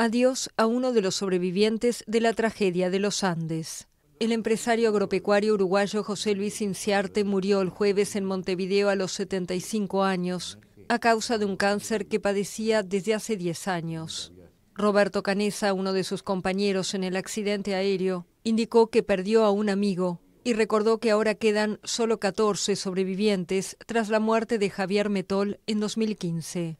adiós a uno de los sobrevivientes de la tragedia de los Andes. El empresario agropecuario uruguayo José Luis Inciarte murió el jueves en Montevideo a los 75 años a causa de un cáncer que padecía desde hace 10 años. Roberto Canesa, uno de sus compañeros en el accidente aéreo, indicó que perdió a un amigo y recordó que ahora quedan solo 14 sobrevivientes tras la muerte de Javier Metol en 2015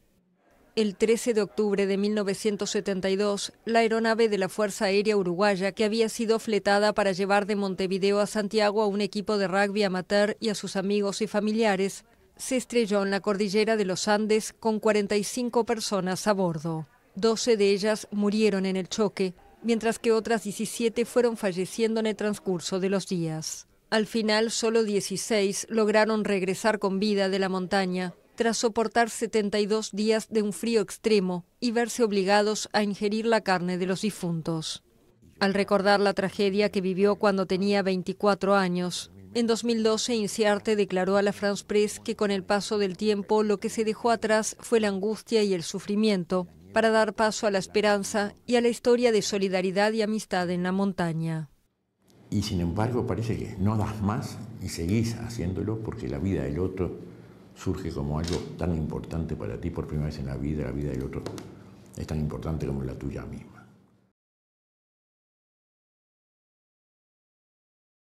el 13 de octubre de 1972 la aeronave de la Fuerza Aérea Uruguaya que había sido fletada para llevar de Montevideo a Santiago a un equipo de rugby amateur y a sus amigos y familiares se estrelló en la cordillera de los Andes con 45 personas a bordo. 12 de ellas murieron en el choque, mientras que otras 17 fueron falleciendo en el transcurso de los días. Al final, solo 16 lograron regresar con vida de la montaña, tras soportar 72 días de un frío extremo y verse obligados a ingerir la carne de los difuntos. Al recordar la tragedia que vivió cuando tenía 24 años, en 2012 Inciarte declaró a la France Press que con el paso del tiempo lo que se dejó atrás fue la angustia y el sufrimiento, para dar paso a la esperanza y a la historia de solidaridad y amistad en la montaña. Y sin embargo parece que no das más y seguís haciéndolo porque la vida del otro surge como algo tan importante para ti por primera vez en la vida, la vida del otro, es tan importante como la tuya misma.